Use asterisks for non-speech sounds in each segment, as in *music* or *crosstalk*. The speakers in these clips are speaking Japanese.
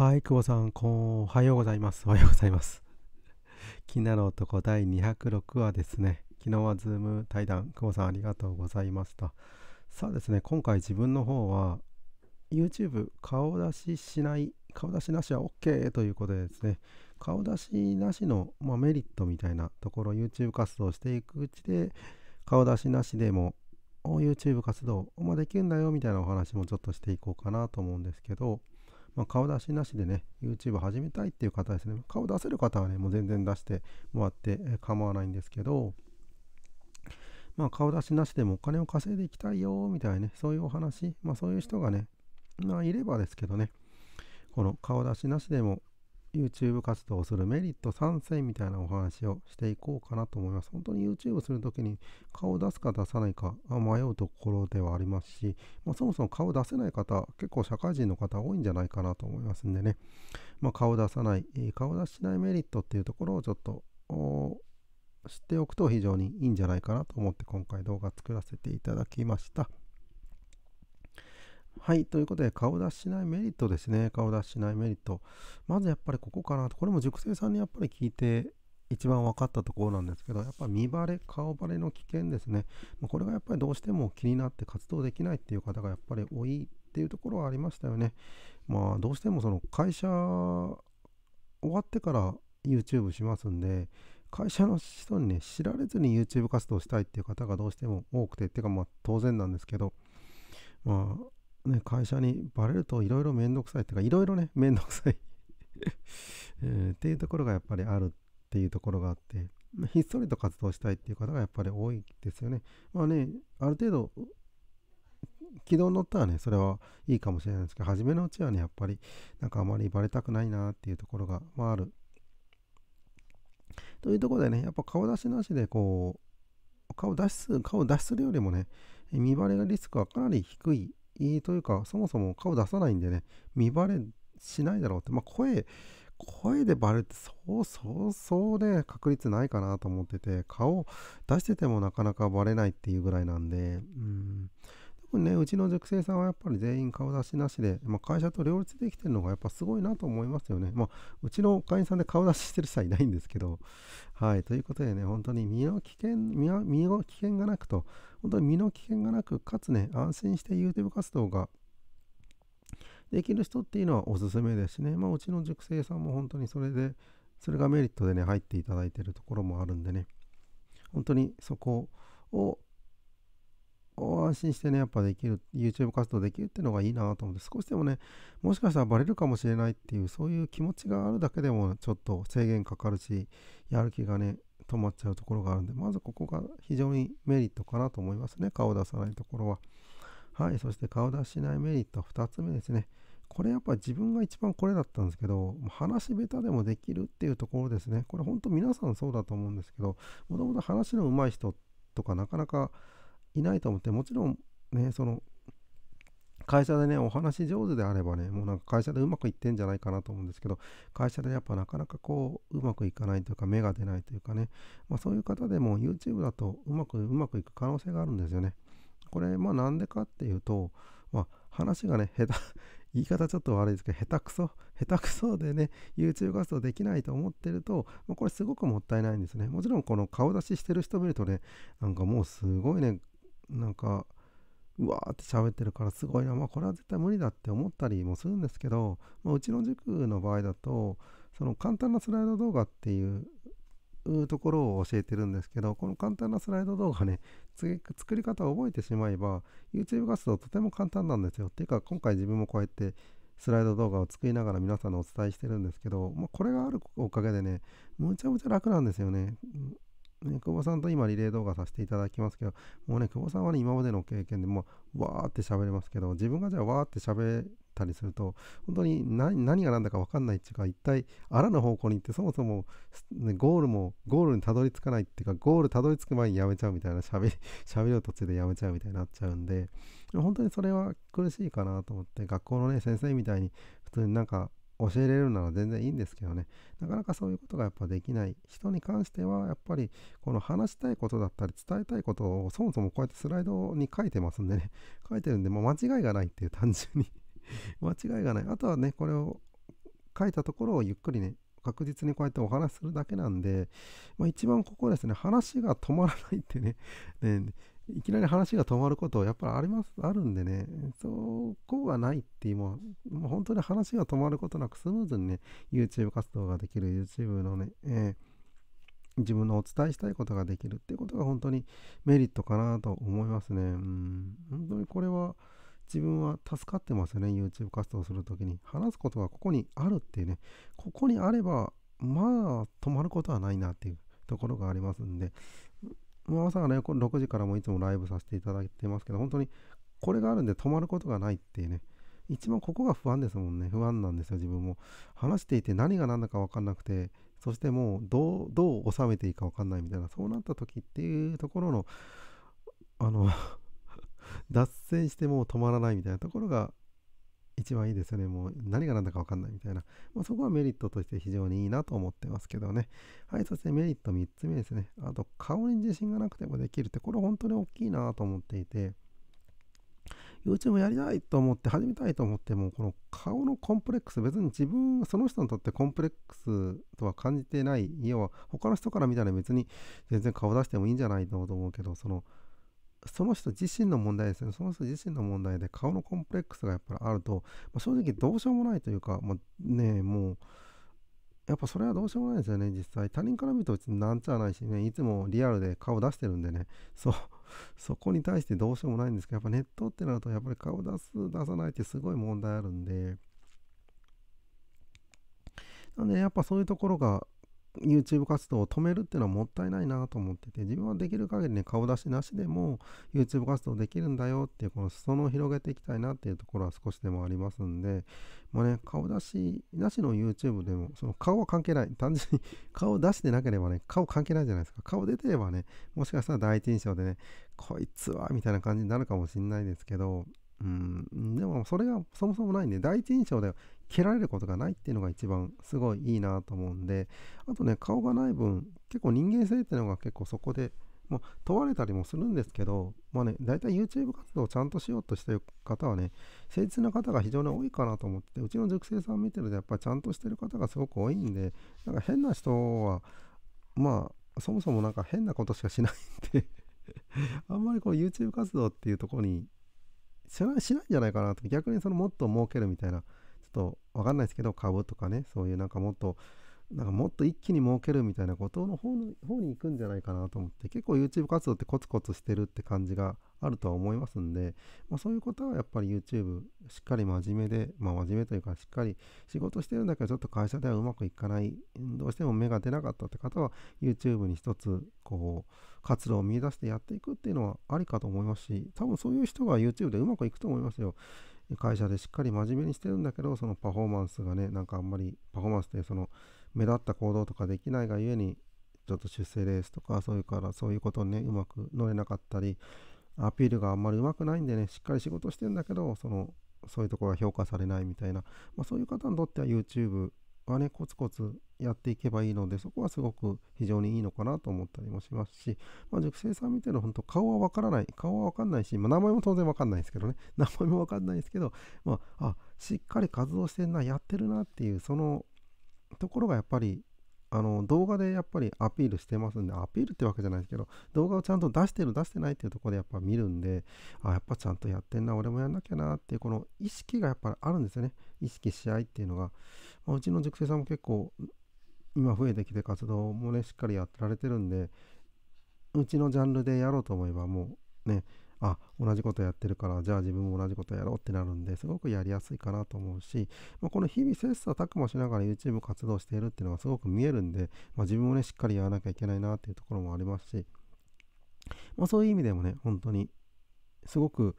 はい、久保さん、こん、おはようございます。おはようございます。気になる男第206話ですね。昨日はズーム対談、久保さんありがとうございました。さあですね、今回自分の方は、YouTube 顔出ししない、顔出しなしは OK ということでですね、顔出しなしの、まあ、メリットみたいなところ、YouTube 活動していくうちで、顔出しなしでも YouTube 活動、まあ、できるんだよみたいなお話もちょっとしていこうかなと思うんですけど、まあ、顔出しなしでね、YouTube 始めたいっていう方ですね、顔出せる方はね、もう全然出してもらって構わないんですけど、まあ、顔出しなしでもお金を稼いでいきたいよ、みたいなね、そういうお話、まあ、そういう人がね、まあ、いればですけどね、この顔出しなしでも YouTube 活動をするメリット賛成みたいなお話をしていこうかなと思います。本当に YouTube するときに顔を出すか出さないか迷うところではありますし、まあ、そもそも顔を出せない方、結構社会人の方多いんじゃないかなと思いますんでね、まあ、顔出さない、顔を出しないメリットっていうところをちょっと知っておくと非常にいいんじゃないかなと思って今回動画作らせていただきました。はい。ということで、顔出ししないメリットですね。顔出ししないメリット。まずやっぱりここかなと。これも塾生さんにやっぱり聞いて一番分かったところなんですけど、やっぱ身バレ、顔バレの危険ですね。これがやっぱりどうしても気になって活動できないっていう方がやっぱり多いっていうところはありましたよね。まあ、どうしてもその会社終わってから YouTube しますんで、会社の人にね、知られずに YouTube 活動したいっていう方がどうしても多くて、っていうかまあ当然なんですけど、まあ、ね、会社にバレるといろいろめんどくさいっていうか、いろいろね、めんどくさい *laughs* えー、っていうところがやっぱりあるっていうところがあって、ひっそりと活動したいっていう方がやっぱり多いですよね。まあね、ある程度、軌道に乗ったらね、それはいいかもしれないですけど、初めのうちはね、やっぱり、なんかあまりバレたくないなっていうところが、まあ、ある。というところでね、やっぱ顔出しなしで、こう、顔出しす、る顔出しするよりもね、見バレがリスクはかなり低いいというか、そもそも顔出さないんでね、見バレしないだろうって、まあ、声、声でバレるって、そうそうそうね、確率ないかなと思ってて、顔出しててもなかなかバレないっていうぐらいなんで、うん。分ね、うちの塾生さんはやっぱり全員顔出しなしで、まあ、会社と両立できてるのがやっぱすごいなと思いますよね。まあ、うちの会員さんで顔出ししてる人はいないんですけど、はい、ということでね、本当に身の危険、身身の危険がなくと、本当に身の危険がなく、かつね、安心して YouTube 活動ができる人っていうのはおすすめですしね、まあ、うちの塾生さんも本当にそれで、それがメリットでね、入っていただいてるところもあるんでね、本当にそこを、安心してね、やっぱできる、YouTube 活動できるっていうのがいいなと思って、少しでもね、もしかしたらバレるかもしれないっていう、そういう気持ちがあるだけでも、ちょっと制限かかるし、やる気がね、止まっちゃうところがあるんで、まずここが非常にメリットかなと思いますね、顔出さないところは。はい、そして顔出しないメリット、2つ目ですね。これやっぱ自分が一番これだったんですけど、話下手でもできるっていうところですね。これ本当皆さんそうだと思うんですけど、もともと話の上手い人とかなかなかいないと思って、もちろんね、その、会社でね、お話上手であればね、もうなんか会社でうまくいってんじゃないかなと思うんですけど、会社でやっぱなかなかこう、うまくいかないというか、芽が出ないというかね、まあそういう方でも YouTube だとうまく、うまくいく可能性があるんですよね。これ、まあなんでかっていうと、まあ話がね、下手、*laughs* 言い方ちょっと悪いですけど、下手くそ、下手くそでね、YouTube 活動できないと思ってると、まこれすごくもったいないんですね。もちろんこの顔出ししてる人見るとね、なんかもうすごいね、なんかうわーって喋ってるからすごいなまあこれは絶対無理だって思ったりもするんですけど、まあ、うちの塾の場合だとその簡単なスライド動画っていうところを教えてるんですけどこの簡単なスライド動画ね作り方を覚えてしまえば YouTube 活動とても簡単なんですよっていうか今回自分もこうやってスライド動画を作りながら皆さんにお伝えしてるんですけど、まあ、これがあるおかげでねむちゃむちゃ楽なんですよねね、久保さんと今リレー動画させていただきますけど、もうね、久保さんはね、今までの経験でもう、わーって喋れますけど、自分がじゃあわーって喋ったりすると、本当に何が何だか分かんないっていうか、一体、あらぬ方向に行って、そもそも、ね、ゴールも、ゴールにたどり着かないっていうか、ゴールたどり着く前にやめちゃうみたいな、喋り、*laughs* 喋りを途中でやめちゃうみたいになっちゃうんで、本当にそれは苦しいかなと思って、学校のね、先生みたいに、普通になんか、教えれるなら全然いいんですけどね、なかなかそういうことがやっぱできない人に関しては、やっぱりこの話したいことだったり伝えたいことをそもそもこうやってスライドに書いてますんでね、書いてるんで、もう間違いがないっていう単純に *laughs* 間違いがない。あとはね、これを書いたところをゆっくりね、確実にこうやってお話しするだけなんで、まあ、一番ここですね、話が止まらないってね、ねいきなり話が止まることやっぱりありますあるんでねそこがないっていうもうもう本当に話が止まることなくスムーズにね YouTube 活動ができる YouTube のね、えー、自分のお伝えしたいことができるっていうことが本当にメリットかなと思いますねうん本当にこれは自分は助かってますよね YouTube 活動するときに話すことがここにあるっていうねここにあればまあ止まることはないなっていうところがありますんで、朝はね、6時からもいつもライブさせていただいてますけど、本当にこれがあるんで止まることがないっていうね、一番ここが不安ですもんね、不安なんですよ、自分も。話していて何が何だか分かんなくて、そしてもうどう、どう収めていいか分かんないみたいな、そうなった時っていうところの、あの *laughs* 脱線してもう止まらないみたいなところが一番いいですよね。もう何が何だか分かんないみたいな。まあ、そこはメリットとして非常にいいなと思ってますけどね。はい、そしてメリット3つ目ですね。あと、顔に自信がなくてもできるって、これ本当に大きいなと思っていて、YouTube やりたいと思って始めたいと思ってもこの顔のコンプレックス別に自分その人にとってコンプレックスとは感じてない要は他の人から見たら別に全然顔出してもいいんじゃないと思うけどそのその人自身の問題ですね。その人自身の問題で顔のコンプレックスがやっぱりあると、まあ、正直どうしようもないというか、まあ、ねもう、やっぱそれはどうしようもないですよね、実際。他人から見ると別になんちゃないしね、いつもリアルで顔出してるんでね、*laughs* そう、そこに対してどうしようもないんですけど、やっぱネットってなると、やっぱり顔出す、出さないってすごい問題あるんで、なんでやっぱそういうところが、YouTube 活動を止めるっていうのはもったいないなと思ってて自分はできる限りね顔出しなしでも YouTube 活動できるんだよっていうこの裾野を広げていきたいなっていうところは少しでもありますんでもうね顔出しなしの YouTube でもその顔は関係ない単純に顔出してなければね顔関係ないじゃないですか顔出てればねもしかしたら第一印象でねこいつはみたいな感じになるかもしれないですけどうん、でもそれがそもそもないんで、第一印象で蹴られることがないっていうのが一番すごいいいなと思うんであとね顔がない分結構人間性っていうのが結構そこでもう問われたりもするんですけど、まあね、大体 YouTube 活動をちゃんとしようとしてる方はね、誠実な方が非常に多いかなと思って、うちの塾生さん見てると、やっぱりちゃんとしてる方がすごく多いんで、なんか変な人は、まあ、そもそもなんか変なことしかしないんで *laughs* あんまりこう YouTube 活動っていうところにしないんじゃないかなと、逆にそのもっと儲けるみたいなっとわかんないですけど、株とかね、そういうなんかもっと、なんかもっと一気に儲けるみたいなことの方の方に行くんじゃないかなと思って、結構 YouTube 活動ってコツコツしてるって感じがあるとは思いますんで、まあ、そういうことはやっぱり YouTube しっかり真面目で、まあ、真面目というかしっかり仕事してるんだけどちょっと会社ではうまくいかない、どうしても芽が出なかったって方は YouTube に一つこう活動を見出してやっていくっていうのはありかと思いますし、多分そういう人が YouTube でうまくいくと思いますよ。会社でしっかり真面目にしてるんだけど、そのパフォーマンスがね、なんかあんまり、パフォーマンスってその目立った行動とかできないがゆえに、ちょっと出世レースとか、そういうから、そういうことにね、うまく乗れなかったり、アピールがあんまりうまくないんでね、しっかり仕事してんだけど、その、そういうところが評価されないみたいな、まあ、そういう方にとっては YouTube がね、コツコツやっていけばいいので、そこはすごく非常にいいのかなと思ったりもしますし、まあ、熟成さん見てる本当顔はわからない、顔はわかんないし、まあ、名前も当然わかんないですけどね、*laughs* 名前もわかんないですけど、まあ、あ、しっかり活動してんな、やってるなっていう、そのところがやっぱりあの動画でやっぱりアピールしてますんで、アピールってわけじゃないですけど、動画をちゃんと出してる、出してないっていうところでやっぱ見るんで、あ、やっぱちゃんとやってんな、俺もやんなきゃなっていう、この意識がやっぱりあるんですよね。意識し合いっていうのが。まあ、うちの塾生さんも結構、今増えてきて活動もね、しっかりやってられてるんで、うちのジャンルでやろうと思えばもうね、あ同じことやってるからじゃあ自分も同じことやろうってなるんですごくやりやすいかなと思うし、まあ、この日々切磋琢磨しながら YouTube 活動しているっていうのがすごく見えるんで、まあ、自分もねしっかりやらなきゃいけないなっていうところもありますし、まあ、そういう意味でもね本当にすごく、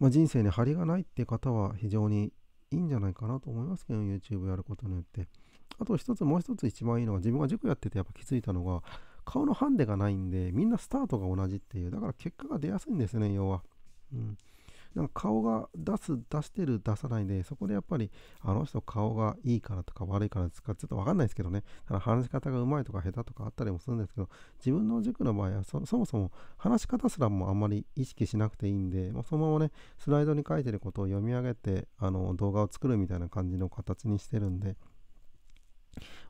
まあ、人生に張りがないっていう方は非常にいいんじゃないかなと思いますけど YouTube やることによってあと一つもう一つ一番いいのは自分が塾やっててやっぱ気づいたのが顔のハンデがないんで、みんなスタートが同じっていう、だから結果が出やすいんですよね、要は。うん。なんか顔が出す、出してる、出さないで、そこでやっぱり、あの人顔がいいからとか悪いからですか、ちょっとわかんないですけどね、ただ話し方がうまいとか下手とかあったりもするんですけど、自分の塾の場合はそ、そもそも話し方すらもあんまり意識しなくていいんで、まあ、そのままね、スライドに書いてることを読み上げて、あの、動画を作るみたいな感じの形にしてるんで、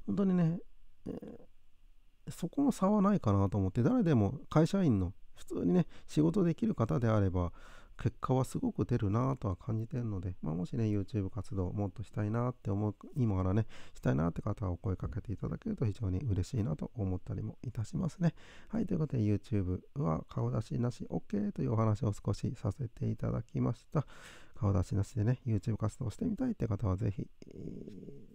本当にね、えーそこの差はないかなと思って誰でも会社員の普通にね仕事できる方であれば結果はすごく出るなとは感じてるので、まあ、もしね YouTube 活動もっとしたいなって思う今からねしたいなって方はお声かけていただけると非常に嬉しいなと思ったりもいたしますねはいということで YouTube は顔出しなし OK というお話を少しさせていただきました顔出しなしでね YouTube 活動してみたいって方はぜひ、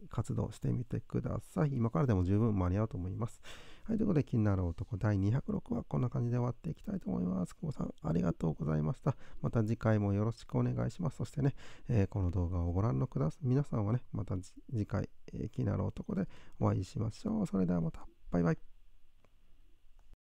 活動してみてください今からでも十分間に合うと思いますはい、ということで気になる男第206話こんな感じで終わっていきたいと思います。久保さんありがとうございました。また次回もよろしくお願いします。そしてね、えー、この動画をご覧のくださ皆さんはね、また次回、えー、気になる男でお会いしましょう。それではまた。バイバイ。